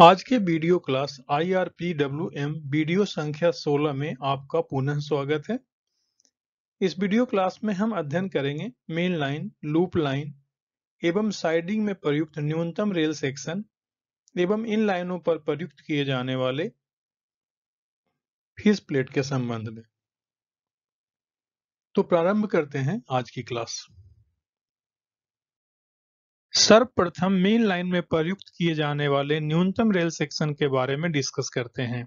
आज के video class I R P W M video संख्या 16 में आपका पुनः स्वागत है इस वीडियो क्लास में हम अध्ययन करेंगे मेन लाइन लूप लाइन एवं साइडिंग में प्रयुक्त न्यूनतम रेल सेक्शन एवं इन लाइनों पर प्रयुक्त किए जाने वाले फीस प्लेट के संबंध में तो प्रारंभ करते हैं आज की क्लास सर्वप्रथम मेन लाइन में प्रयुक्त किए जाने वाले न्यूनतम रेल सेक्शन के बारे में डिस्कस करते हैं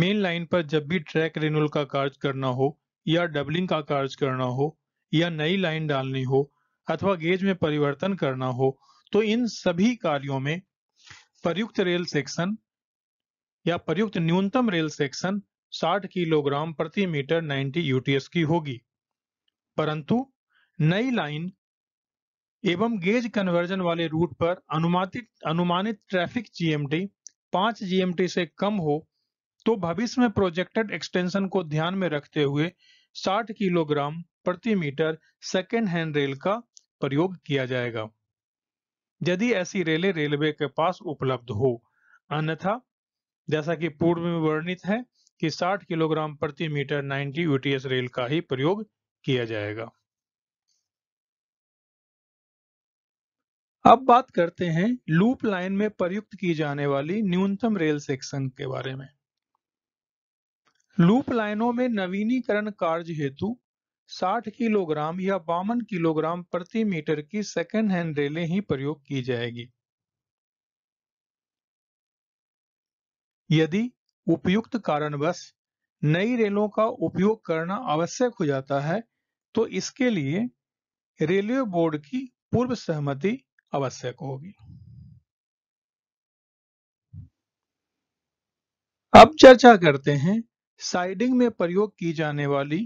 मेन लाइन पर जब भी ट्रैक रिन्यूअल का कार्य करना हो या डबलिंग का कार्य करना हो या नई लाइन डालनी हो अथवा गेज में परिवर्तन करना हो तो इन सभी कार्यों में प्रयुक्त रेल सेक्शन या प्रयुक्त न्यूनतम रेल सेक्शन 60 किलोग्राम प्रति मीटर 90 यूटीएस की होगी परंतु नई लाइन एवं गेज कन्वर्जन वाले रूट पर अनुमानित अनुमानित ट्रैफिक जीएमटी पांच जीएमटी से कम हो तो भविष्य में प्रोजेक्टेड एक्सटेंशन को ध्यान में रखते हुए 60 किलोग्राम प्रति मीटर सेकेंड हैंड रेल का प्रयोग किया जाएगा यदि ऐसी रेलें रेलवे के पास उपलब्ध हो अन्यथा जैसा कि पूर्व में वर्णित है कि 60 किलोग्राम प्रति मीटर 90 यूटीएस रेल का ही प्रयोग किया जाएगा अब बात करते हैं लूप लाइन में प्रयुक्त की जाने वाली न्यूनतम रेल सेक्शन के बारे में लूप लाइनों में नवीनीकरण कार्य हेतु 60 किलोग्राम या बावन किलोग्राम प्रति मीटर की सेकेंड हैंड रेलें ही प्रयोग की जाएगी यदि उपयुक्त कारणवश नई रेलों का उपयोग करना आवश्यक हो जाता है तो इसके लिए रेलवे बोर्ड की पूर्व सहमति आवश्यक होगी अब चर्चा करते हैं साइडिंग में प्रयोग की जाने वाली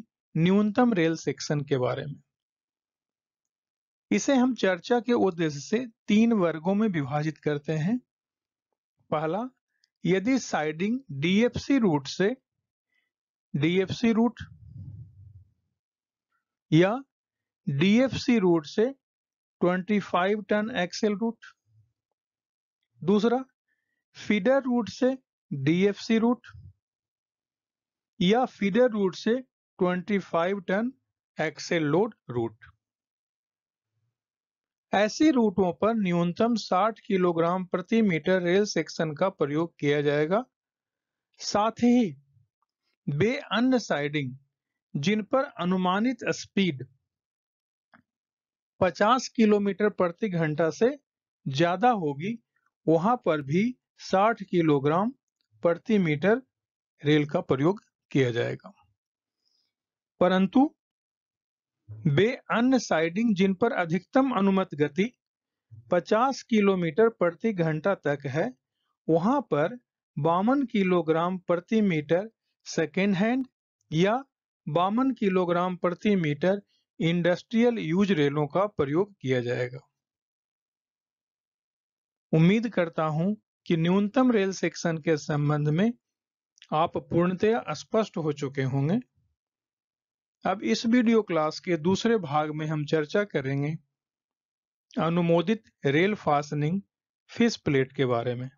न्यूनतम रेल सेक्शन के बारे में इसे हम चर्चा के उद्देश्य से तीन वर्गों में विभाजित करते हैं पहला यदि साइडिंग डीएफसी रूट से डीएफसी रूट या डीएफसी रूट से 25 टन एक्सेल रूट दूसरा फीडर रूट से डीएफसी रूट या फीडर रूट से 25 टन एक्सेल लोड रूट ऐसी रूटों पर न्यूनतम 60 किलोग्राम प्रति मीटर रेल सेक्शन का प्रयोग किया जाएगा साथ ही बे अन्य साइडिंग जिन पर अनुमानित स्पीड 50 किलोमीटर प्रति घंटा से ज्यादा होगी वहां पर भी 60 किलोग्राम प्रति मीटर रेल का प्रयोग किया जाएगा परंतु वे अन्य साइडिंग जिन पर अधिकतम अनुमत गति 50 किलोमीटर प्रति घंटा तक है वहां पर बावन किलोग्राम प्रति मीटर सेकेंड हैंड या बावन किलोग्राम प्रति मीटर इंडस्ट्रियल यूज रेलों का प्रयोग किया जाएगा उम्मीद करता हूं कि न्यूनतम रेल सेक्शन के संबंध में आप पूर्णतया स्पष्ट हो चुके होंगे अब इस वीडियो क्लास के दूसरे भाग में हम चर्चा करेंगे अनुमोदित रेल फासनिंग फिस प्लेट के बारे में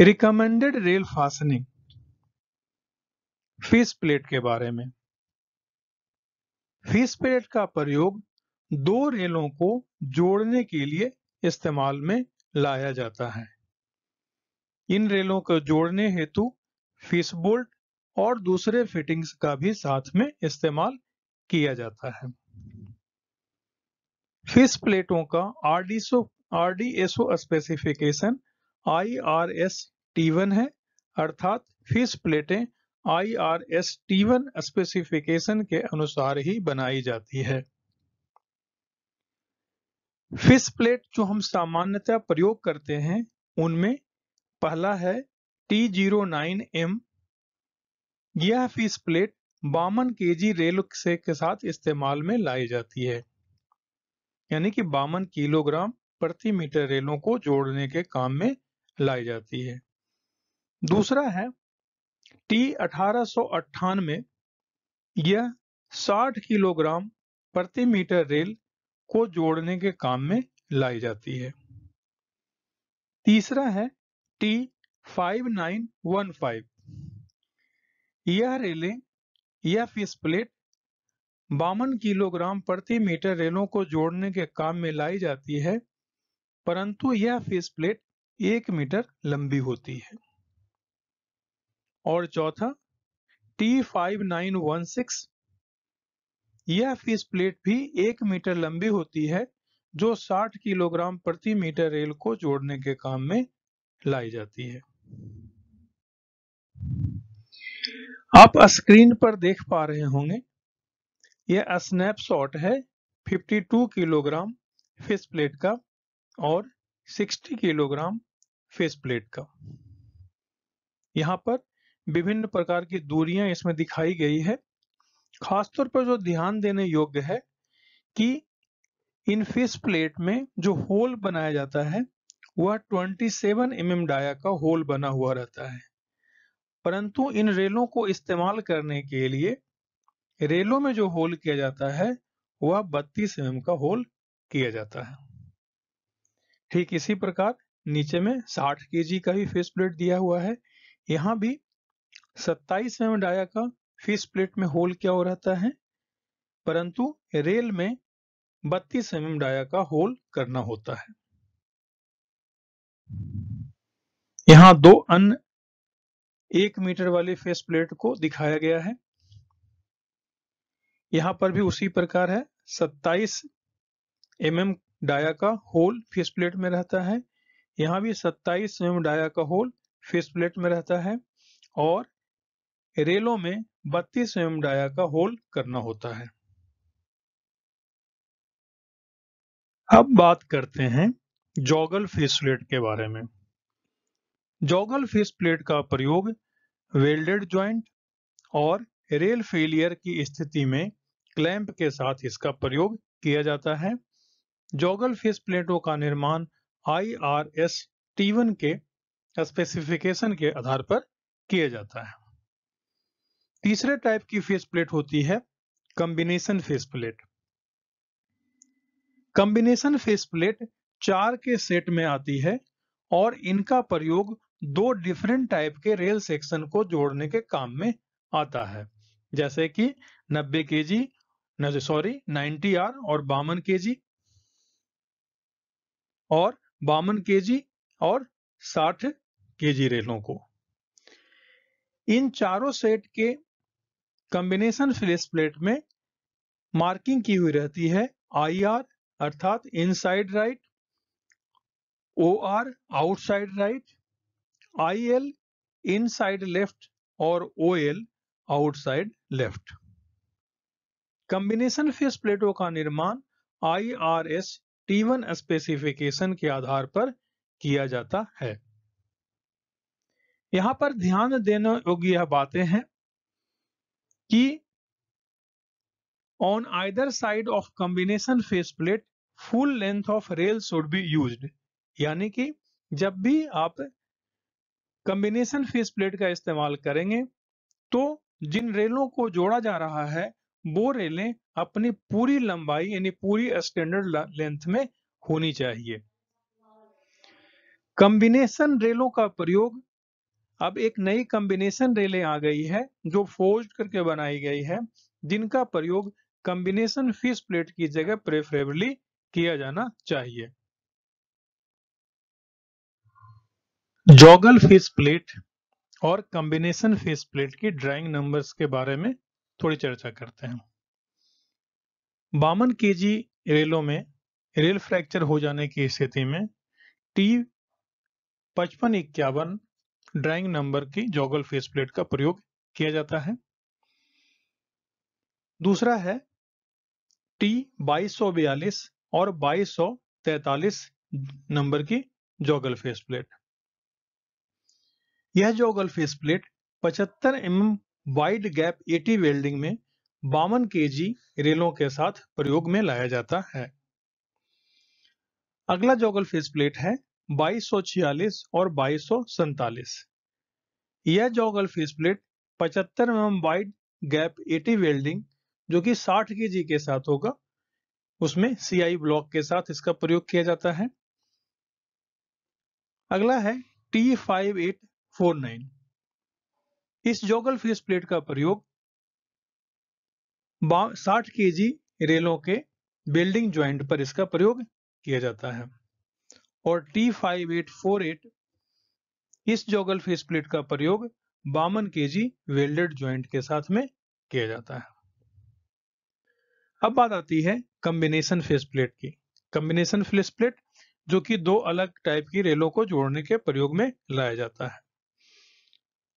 recommended rail fastening fish plate के बारे में फीस पेड का प्रयोग दो रेलों को जोड़ने के लिए इस्तेमाल में लाया जाता है इन रेलों को जोड़ने हेतु फीस बोल्ट और दूसरे फिटिंग्स का भी साथ में इस्तेमाल किया जाता है फिश प्लेटों का RDSO RDSO specification I R S T one है अर्थात फिश प्लेटें I R S T one specification के अनुसार ही बनाई जाती है फिश प्लेट जो हम सामान्यतः प्रयोग करते हैं उनमें पहला है टी जीरो नाइन एम यह फिश प्लेट बावन के जी रेल से के साथ इस्तेमाल में लाई जाती है यानी कि बावन किलोग्राम प्रति मीटर रेलों को जोड़ने के काम में लाई जाती है दूसरा है टी अठारह में यह 60 किलोग्राम प्रति मीटर रेल को जोड़ने के काम में लाई जाती है तीसरा है टी 5915 यह रेलें यह फिश प्लेट बावन किलोग्राम प्रति मीटर रेलों को जोड़ने के काम में लाई जाती है परंतु यह फिश प्लेट एक मीटर लंबी होती है और चौथा T5916 यह फीस प्लेट भी एक मीटर लंबी होती है जो 60 किलोग्राम प्रति मीटर रेल को जोड़ने के काम में लाई जाती है आप स्क्रीन पर देख पा रहे होंगे यह स्नैपशॉट है 52 किलोग्राम फेस प्लेट का और 60 किलोग्राम फेस प्लेट का यहां पर विभिन्न प्रकार की दूरियां इसमें दिखाई गई है खासतौर पर जो ध्यान देने योग्य है कि इन फिश प्लेट में जो होल बनाया जाता है वह 27 सेवन mm डाया का होल बना हुआ रहता है परंतु इन रेलों को इस्तेमाल करने के लिए रेलों में जो होल किया जाता है वह 32 एम mm का होल किया जाता है ठीक इसी प्रकार नीचे में 60 के का भी फेस प्लेट दिया हुआ है यहां भी सत्ताईसवें डाया का फिश प्लेट में होल क्या हो रहता है परंतु रेल में बत्तीस एम डाया का होल करना होता है यहां दो अन्य एक मीटर वाली फेस प्लेट को दिखाया गया है यहां पर भी उसी प्रकार है 27 एम डाया का होल फेस प्लेट में रहता है यहां भी 27 एम डाया का होल फेस प्लेट में रहता है और रेलों में बत्तीस एम डाया का होल करना होता है अब बात करते हैं जॉगल फेस प्लेट के बारे में जॉगल फेस प्लेट का प्रयोग वेल्डेड ज्वाइंट और रेल फेलियर की स्थिति में क्लैंप के साथ इसका प्रयोग किया जाता है जॉगल फेस प्लेटों का निर्माण आई आर एस टीवन के स्पेसिफिकेशन के आधार पर किया जाता है तीसरे टाइप की फेस प्लेट होती है combination face plate combination face plate चार के सेट में आती है और इनका प्रयोग दो डिफरेंट टाइप के रेल सेक्शन को जोड़ने के काम में आता है जैसे कि 90 के जी सॉरी 90 आर और बावन के जी और बावन के जी और 60 के जी रेलों को इन चारों सेट के कॉम्बिनेशन फेस प्लेट में मार्किंग की हुई रहती है आई आर अर्थात inside right O R outside right I L inside left और O L outside left combination face प्लेटों का निर्माण I R S T one specification के आधार पर किया जाता है यहां पर ध्यान देने योग्य यह बातें हैं कि on either side of combination face plate full length of rail should be used यानी कि जब भी आप कॉम्बिनेशन फेस प्लेट का इस्तेमाल करेंगे तो जिन रेलों को जोड़ा जा रहा है वो रेलें अपनी पूरी लंबाई यानी पूरी स्टैंडर्ड लेंथ में होनी चाहिए कॉम्बिनेशन रेलों का प्रयोग अब एक नई कॉम्बिनेशन रेलें आ गई है जो फोर्ज करके बनाई गई है जिनका प्रयोग कॉम्बिनेशन फिश प्लेट की जगह प्रेफरेबली किया जाना चाहिए जोगल फिश प्लेट और कॉम्बिनेशन फेस प्लेट की ड्राइंग नंबर्स के बारे में थोड़ी चर्चा करते हैं बावन के जी रेलों में रेल फ्रैक्चर हो जाने की स्थिति में टी पचपन इक्यावन ड्राइंग नंबर की जोगल फेस प्लेट का प्रयोग किया जाता है दूसरा है टी बाईस और बाईस नंबर की जोगल फेस प्लेट यह joggle face plate 75 M M wide gap AT welding में बावन के रेलों के साथ प्रयोग में लाया जाता है अगला जोगल फेस प्लेट है 2246 और बाईस यह joggle face plate 75 M wide gap AT welding जो कि 60 के के साथ होगा उसमें सीआई ब्लॉक के साथ इसका प्रयोग किया जाता है अगला है T five eight four nine इस जोगल फेस प्लेट का प्रयोग 60 केजी रेलों के बिल्डिंग ज्वाइंट पर इसका प्रयोग किया जाता है और T5848 इस जोगल फेस प्लेट का प्रयोग बावन के जी वेल्डेड ज्वाइंट के साथ में किया जाता है अब बात आती है कम्बिनेशन फेस प्लेट की कम्बिनेशन फेस प्लेट जो कि दो अलग टाइप की रेलों को जोड़ने के प्रयोग में लाया जाता है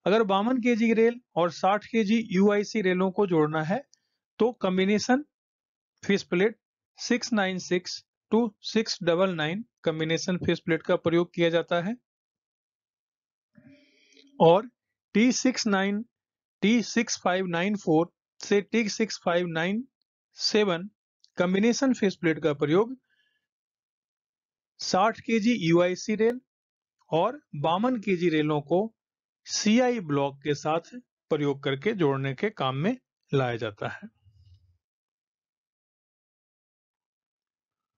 अगर बावन के जी रेल और 60 के जी यूआईसी रेलों को जोड़ना है तो combination face plate 696 two six double nine combination face plate का प्रयोग किया जाता है और T six nine T six five nine four से T six five nine seven combination face plate का प्रयोग 60 के जी यूआईसी रेल और बावन के जी रेलों को सीआई ब्लॉक के साथ प्रयोग करके जोड़ने के काम में लाया जाता है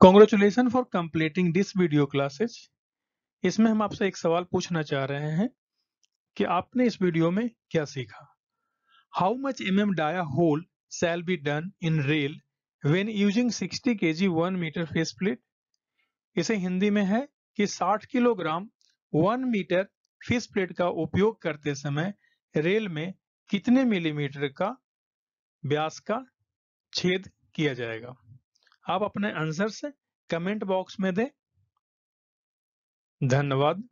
congratulation for completing this video classes इसमें हम आपसे एक सवाल पूछना चाह रहे हैं कि आपने इस वीडियो में क्या सीखा how much M M dia hole shall be done in rail when using 60 K G one metre face plate इसे हिंदी में है कि 60 किलोग्राम वन मीटर फेस प्लेट का उपयोग करते समय रेल में कितने मिलीमीटर का व्यास का छेद किया जाएगा आप अपने आंसर कमेंट बॉक्स में दें धन्यवाद